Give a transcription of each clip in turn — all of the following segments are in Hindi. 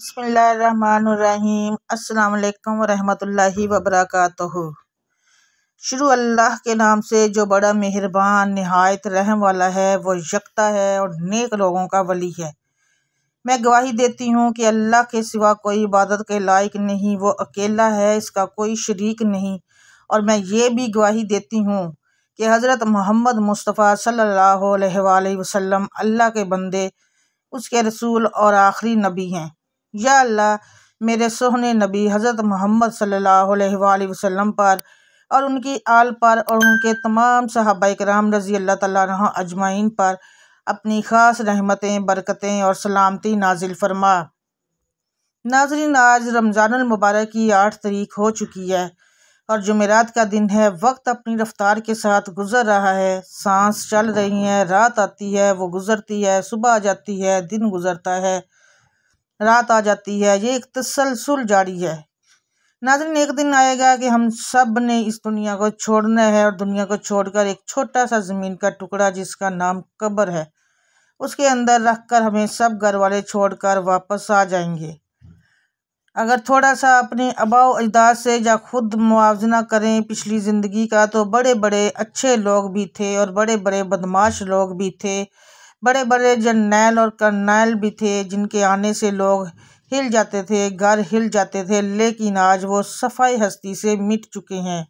बसमीम अल्लाम वरहमतुल्लाहि वबरक़ शुरू अल्लाह के नाम से जो बड़ा मेहरबान नहायत रहम वाला है वो यकता है और नेक लोगों का वली है मैं गवाही देती हूँ कि अल्लाह के सिवा कोई इबादत के लायक नहीं वो अकेला है इसका कोई शरीक नहीं और मैं ये भी गवाही देती हूँ कि हज़रत मोहम्मद मुस्तफ़ा सल्ला अलैहि अल्लाह के बंदे उसके रसूल और आखिरी नबी हैं या अल्लाह मेरे सोहने नबी हज़रत मोहम्मद सल्लल्लाहु अलैहि वसल्लम पर और उनकी आल पर और उनके तमाम सहाबा कराम रज़ी अल्लाह तह अजमाइन पर अपनी ख़ास रहमतें बरकतें और सलामती नाजिल फरमा नाजरीन आज रमज़ानमबारक की आठ तरीक हो चुकी है और जमेरात का दिन है वक्त अपनी रफ़्तार के साथ गुजर रहा है सांस चल रही है रात आती है वो गुज़रती है सुबह आ जाती है दिन गुज़रता है रात आ जाती है ये एक तसलसल जारी है नाजरीन एक दिन आएगा कि हम सब ने इस दुनिया को छोड़ना है और दुनिया को छोड़कर एक छोटा सा ज़मीन का टुकड़ा जिसका नाम कब्र है उसके अंदर रख कर हमें सब घर वाले छोड़ कर वापस आ जाएंगे अगर थोड़ा सा अपने अबाव अजदाद से या खुद मुआवजना करें पिछली ज़िंदगी का तो बड़े बड़े अच्छे लोग भी थे और बड़े बड़े बदमाश लोग भी थे बड़े बड़े जर्नैल और कर्नैल भी थे जिनके आने से लोग हिल जाते थे घर हिल जाते थे लेकिन आज वो सफाई हस्ती से मिट चुके हैं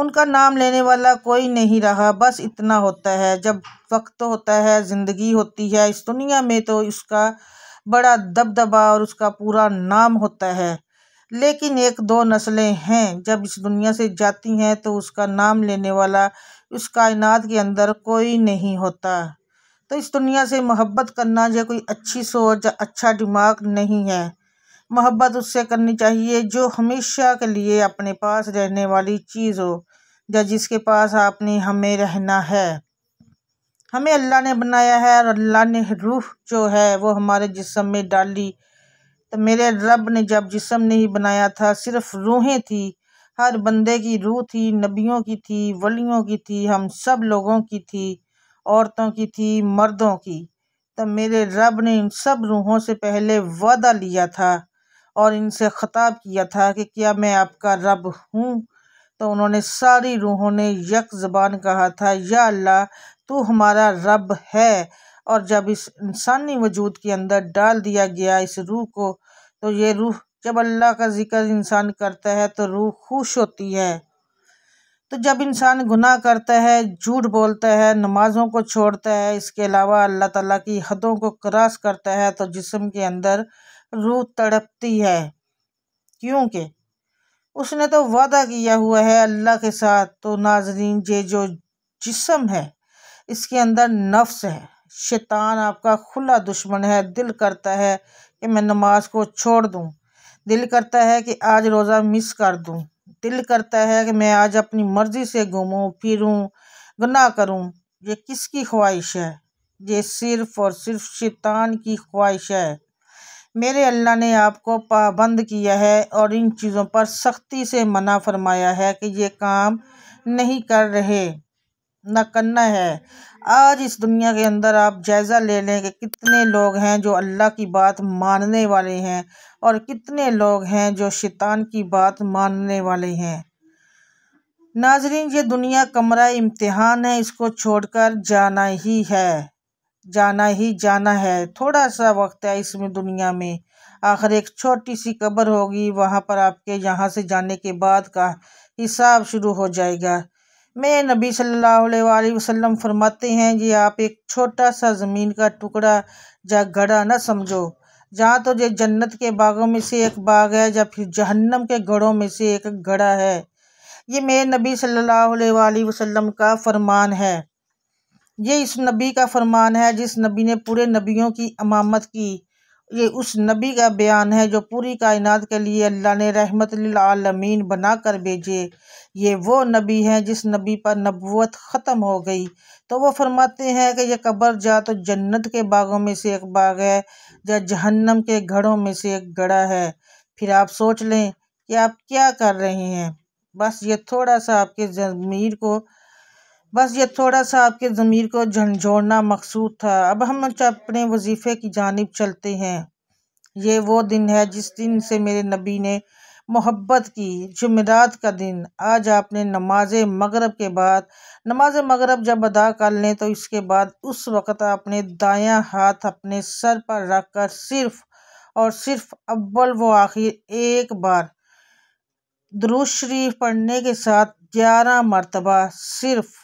उनका नाम लेने वाला कोई नहीं रहा बस इतना होता है जब वक्त होता है ज़िंदगी होती है इस दुनिया में तो इसका बड़ा दबदबा और उसका पूरा नाम होता है लेकिन एक दो नस्लें हैं जब इस दुनिया से जाती हैं तो उसका नाम लेने वाला इस कायनात के अंदर कोई नहीं होता तो इस दुनिया से मोहब्बत करना या कोई अच्छी सोच या अच्छा दिमाग नहीं है मोहब्बत उससे करनी चाहिए जो हमेशा के लिए अपने पास रहने वाली चीज़ हो या जिसके पास आपने हमें रहना है हमें अल्लाह ने बनाया है और अल्लाह ने रूह जो है वो हमारे जिसम में डाली तो मेरे रब ने जब जिसम नहीं बनाया था सिर्फ रूहें थी हर बंदे की रूह थी नबियों की थी वलियों की थी हम सब लोगों की थी औरतों की थी मर्दों की तब मेरे रब ने इन सब रूहों से पहले वादा लिया था और इनसे ख़ताब किया था कि क्या मैं आपका रब हूँ तो उन्होंने सारी रूहों ने यक ज़बान कहा था या अल्लाह तू हमारा रब है और जब इस इंसानी वजूद के अंदर डाल दिया गया इस रूह को तो ये रूह जब अल्लाह का ज़िक्र इंसान करता है तो रूह खुश होती है तो जब इंसान गुनाह करता है झूठ बोलता है नमाज़ों को छोड़ता है इसके अलावा अल्लाह ताला की हदों को क्रॉस करता है तो जिस्म के अंदर रूह तड़पती है क्योंकि उसने तो वादा किया हुआ है अल्लाह के साथ तो नाजरीन ये जो जिस्म है इसके अंदर नफ्स है शैतान आपका खुला दुश्मन है दिल करता है कि मैं नमाज को छोड़ दूँ दिल करता है कि आज रोज़ा मिस कर दूँ दिल करता है कि मैं आज अपनी मर्ज़ी से घूमूं फिरूं गुनाह करूं ये किसकी ख्वाहिश है ये सिर्फ़ और सिर्फ शैतान की ख्वाहिश है मेरे अल्लाह ने आपको पाबंद किया है और इन चीज़ों पर सख्ती से मना फरमाया है कि ये काम नहीं कर रहे न करना है आज इस दुनिया के अंदर आप जायज़ा ले लें कि कितने लोग हैं जो अल्लाह की बात मानने वाले हैं और कितने लोग हैं जो शैतान की बात मानने वाले हैं नाजरीन ये दुनिया कमरा इम्तिहान है इसको छोड़कर जाना ही है जाना ही जाना है थोड़ा सा वक्त है इसमें दुनिया में आखिर एक छोटी सी कब्र होगी वहाँ पर आपके यहाँ से जाने के बाद का हिसाब शुरू हो जाएगा મેં નબી સલ્લલ્લાહુ અલહી વાલી વસલ્લમ ફરમાતે હૈં જી આપ એક છોટા સા જમીન કા ટુકડા જગા ગડા ન સમજો જ્યા તો યે જન્નત કે બાગો મેં સે એક બાગ હૈ યા ફિર જહન્નમ કે ગઢો મેં સે એક ગડા હૈ યે મેં નબી સલ્લલ્લાહુ અલહી વાલી વસલ્લમ કા ફરમાન હૈ યે ઇસ નબી કા ફરમાન હૈ જિસ નબી ને પૂરે નબિયોં કી અમામત કી ये उस नबी का बयान है जो पूरी कायनात के लिए अल्लाह ने रहमत आलमीन बना कर भेजे ये वो नबी हैं जिस नबी पर नबूत ख़त्म हो गई तो वो फरमाते हैं कि यह कब्र जा तो जन्नत के बागों में से एक बाग है या जहन्नम के घड़ों में से एक घड़ा है फिर आप सोच लें कि आप क्या कर रहे हैं बस ये थोड़ा सा आपके ज़मीर को बस ये थोड़ा सा आपके ज़मीर को झंझोड़ना मकसूद था अब हम अपने वजीफ़े की जानब चलते हैं ये वो दिन है जिस दिन से मेरे नबी ने मोहब्बत की जुमेरात का दिन आज आपने नमाज मगरब के बाद नमाज मगरब जब अदा कर लें तो इसके बाद उस वक़्त आपने दायां हाथ अपने सर पर रख कर सिर्फ और सिर्फ अव्वल व आखिर एक बार दरुज शरीफ पढ़ने के साथ ग्यारह मरतबा सिर्फ़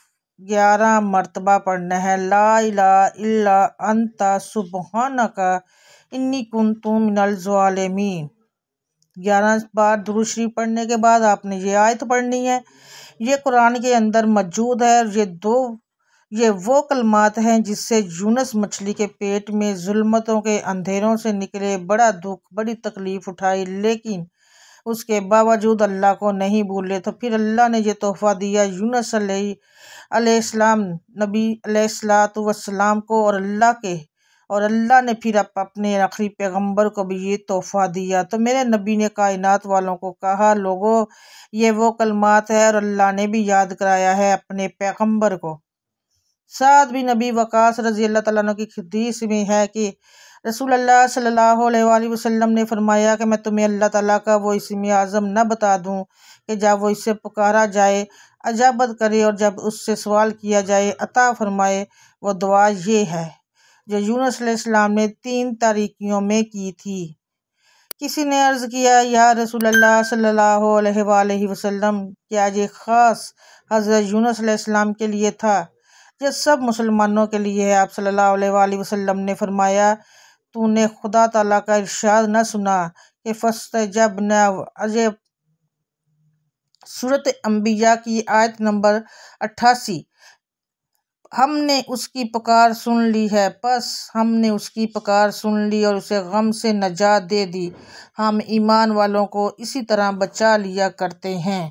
ग्यारह मरतबा पढ़ना है ला इला इला अंता सुबहाना का इन्नी कुन तुम नलजवालमीन ग्यारह बार दुरुश्री पढ़ने के बाद आपने ये आयत पढ़नी है ये कुरान के अंदर मौजूद है ये दो ये वो कलमात हैं जिससे यूनस मछली के पेट में जुल्मतों के अंधेरों से निकले बड़ा दुख बड़ी तकलीफ़ उठाई लेकिन उसके बावजूद अल्लाह को नहीं भूले तो फिर अल्लाह ने यह तोहफ़ा दिया यूनस अलैहिस्सलाम नबी अलैहिस्सलाम को और अल्लाह के और अल्लाह ने फिर अप अपने आखिरी पैगंबर को भी ये तोहफ़ा दिया तो मेरे नबी ने कायनात वालों को कहा लोगों ये वो कलमात है और अल्लाह ने भी याद कराया है अपने पैगंबर को साथ भी नबी वक़ास रजी अल्लाह तला की हदीस में है कि रसूल अल्लाह सल्लल्लाहु अलैहि वसल्लम ने फरमाया कि मैं तुम्हें अल्लाह ताला का वो इसम आज़म न बता दूं कि जब वो इससे पुकारा जाए अजाबत करे और जब उससे सवाल किया जाए अता फरमाए वह दुआ ये है जो यूनस इस्लाम ने तीन तारीखियों में की थी किसी ने अर्ज़ किया या रसूल अल्लाह सल्लल्लाहु अलैहि वसल्लम क्या ये ख़ास हज़रत यूनस इस्लाम के लिए था यह सब मुसलमानों के लिए है आप सल्लल्लाहु अलैहि वसल्लम ने फरमाया तूने खुदा तला का इर्शाद न सुना कि फस्त जब न अजय सूरत अंबिया की आयत नंबर अट्ठासी हमने उसकी पकार सुन ली है बस हमने उसकी पकार सुन ली और उसे गम से नजात दे दी हम ईमान वालों को इसी तरह बचा लिया करते हैं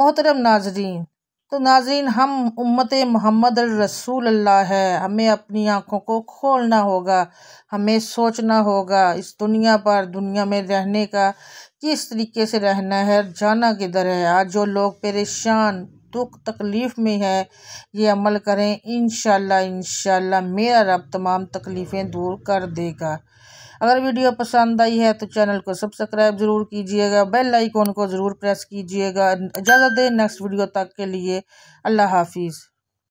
मोहतरम नाजरीन तो नाजीन हम उम्मत मोहम्मद रसूल अल्लाह है हमें अपनी आँखों को खोलना होगा हमें सोचना होगा इस दुनिया पर दुनिया में रहने का किस तरीके से रहना है जाना किधर है आज जो लोग परेशान दुख तकलीफ़ में है ये अमल करें इन शाह मेरा रब तमाम तकलीफ़ें दूर कर देगा अगर वीडियो पसंद आई है तो चैनल को सब्सक्राइब ज़रूर कीजिएगा बेल आइकॉन को ज़रूर प्रेस कीजिएगा इजाज़त दें नेक्स्ट वीडियो तक के लिए अल्लाह हाफिज़